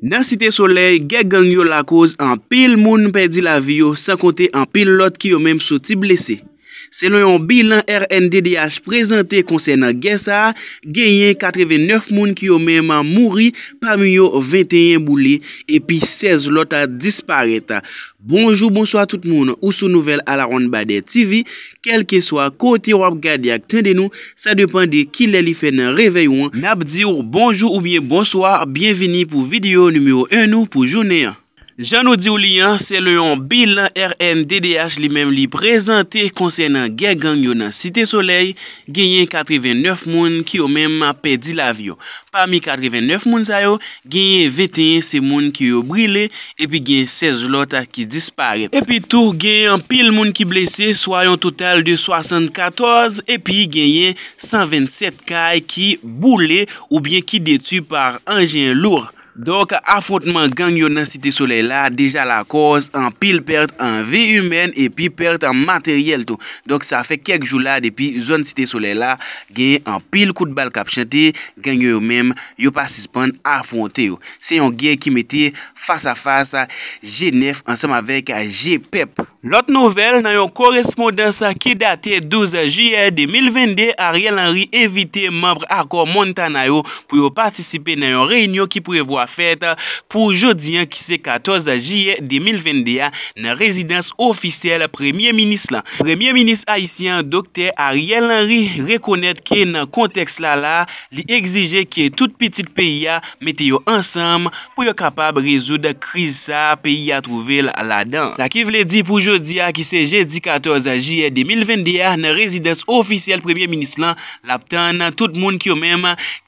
Nan site soley, ge gang yo la koz an pil moun pedi la vi yo sa konte an pil lot ki yo menm sou ti blese. Selon yon bilan RNDDH prezante konsen na gesa, genyen 89 moun ki yo menman mouri, pa miyo 21 boule, epi 16 lota dispareta. Bonjou, bonsoy a tout moun, ou sou nouvel a la ronba de TV, kel ke swa, koti wap gadi ak tende nou, sa depande ki lè li fè nan reveyoun. Nap di ou, bonjou ou biye bonsoy, bienveni pou video numyo 1 nou pou jounen. Janou di ou li an, se le yon bil nan RNDDH li menm li prezante konsen nan gen gang yo nan site soley, genyen 89 moun ki yo menm apè di la vyo. Parmi 89 moun zayo, genyen 21 se moun ki yo brile, epi genyen 16 lota ki dispare. Epi tou genyen pil moun ki blese, so ayon total de 74, epi genyen 127 kay ki boule ou bien ki detu par anjen lour. Donk afontman genyo nan site sole la deja la koz an pil perte an vi yumen epi perte an materyel to. Donk sa fe kek jou la depi zon site sole la genye an pil kout bal kap chante genyo yo mem yo pasispan afonte yo. Se yon gen ki mete fasa fasa G9 ansam avek GPEP. Lot nouvel nan yon korespondansa ki date 12 jye 2022, Ariel Henry evite membre akor Montanayo pou yo partisipe nan yon reynyo ki prevo a fete pou jodi an ki se 14 jye 2022 nan rezidans ofisyele Premier Minis la. Premier Minis Aisyen Dokter Ariel Henry rekonet ki nan konteks la la li egzije ki tout petit peyi ya mete yo ansam pou yo kapab rezou da kriz sa peyi ya trouvel la dan. Sa ki vle di pou jodi Jodi a ki se je di 14 aji e 2021 na rezides ofisyal premye minis lan lap tan nan tout moun ki yo mem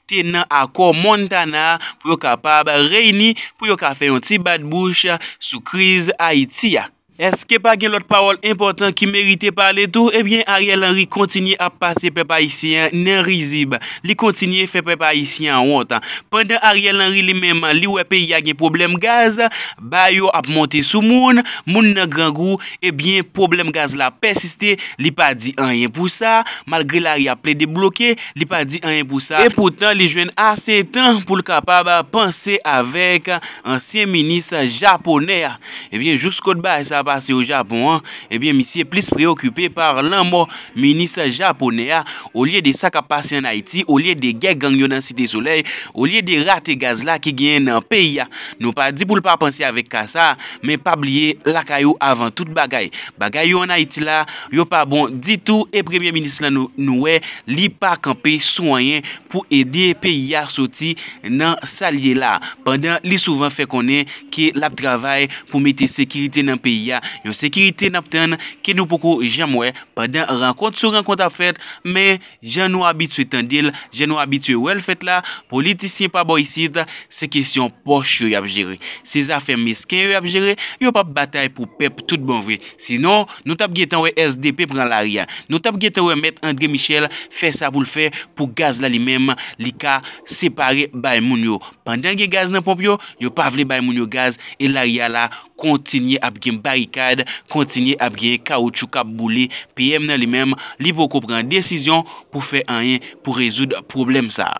ten nan akor montan a pou yo kapab reyni pou yo ka feyon tibad boucha sou kriz a iti ya. Eske pa gen lot pawol impotant ki merite pale tou? Ebyen eh Ariel Henry kontinye ap pase pe pa isyen nan rizib. Li kontinye fe pe pa isyen an wotan. Pendan Ariel Henry li menman li wepe yagen problem gaz, bayo ap monte sou moun, moun nan gangou, ebyen eh problem gaz la pesiste, li pa di an yen pou sa, malgre la ri ap ple de bloke, li pa di an yen pou sa. E poutan li jwen ase tan pou l kapab panse avek ansyen minis Japonea. Ebyen eh jouskot bay sa pa. Pase ou Japon an, ebyen eh misi e plis preokupi par lan mo Minisa Japone a, ou liye de sa ka pase an Haiti Ou liye de gèk gang yo nan Siti Soleil Ou liye de rate gaz la ki gen nan peyi a Nou pa di pou l pa pansi avek kasa Men pa blye laka yo avan tout bagay Bagay yo an Haiti la, yo pa bon ditou E premiye minis la nou we li pa kampe soyen Po ede peyi a soti nan salye la Pendan li souvan fe konen ki lap travay Po mete sekirite nan peyi a yon sekirite napten ke nou pokou jamwe padan rangkont sou rangkont ap fet me jan nou abitwe tan dil jan nou abitwe ou el fet la politisyen pa bo yisid se kesyon poch yon ap jere se zafen mesken yon ap jere yon pap batay pou pep tout bon ve sinon nou tap getan we SDP pran l aria nou tap getan we met Andre Michel fe sa pou l fe pou gaz la li mem li ka separe bay moun yo pandan gen gaz nan pop yo yon pa vle bay moun yo gaz e l aria la kontinye ap gen barikad, kontinye ap gen kaoutchou kap boulé, piye mnen li menm li poko pran desisyon pou fe anyen pou rezoud problem sa.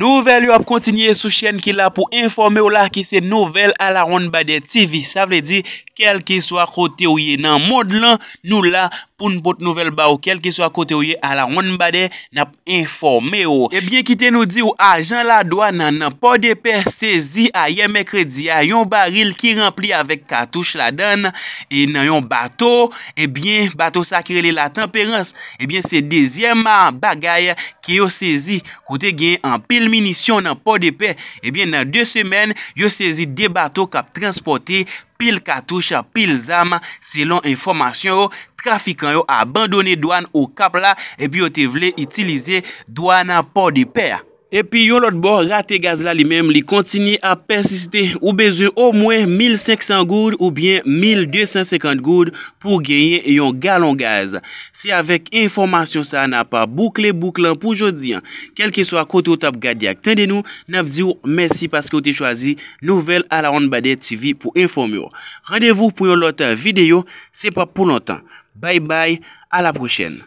Nouvel yo ap kontinye sou chen ki la pou informe ou la ki se nouvel a la ronde ba de TV. Sa vle di, kel ki swa kote ou ye nan mod lan nou la. Poun pot nouvel ba ou kel ki sou akote ou ye ala woun bade nap informe ou. Ebyen ki te nou di ou ajan la doa nan nan pod epè sezi a ye mekredi a yon baril ki rempli avek katouche la dan. E nan yon bato, ebyen eh bato sakre li la temperans. Ebyen eh se dezyen ma bagay ki yo sezi kote gen an pil minisyon nan pod epè. Eh ebyen nan dey semen yo sezi dey bato kap transporte bato. pil katouche, pil zam, selon informasyon yo, trafikan yo, abandone douan ou kap la, epi yo te vle itilize douan pou di per. Epi yon lot bo rate gaz la li mem li kontini a persiste ou beze ou mwen 1,500 goud ou bien 1,250 goud pou genye yon galon gaz. Se avek informasyon sa na pa boukle boukle an pou jodi an, kel ke swa kote ou tap gadi ak tende nou, nan vdi ou mwesi paske ou te chwazi nouvel ala on badet TV pou inform yo. Randevou pou yon lot video, se pa pou lontan. Bay bay, ala prochen.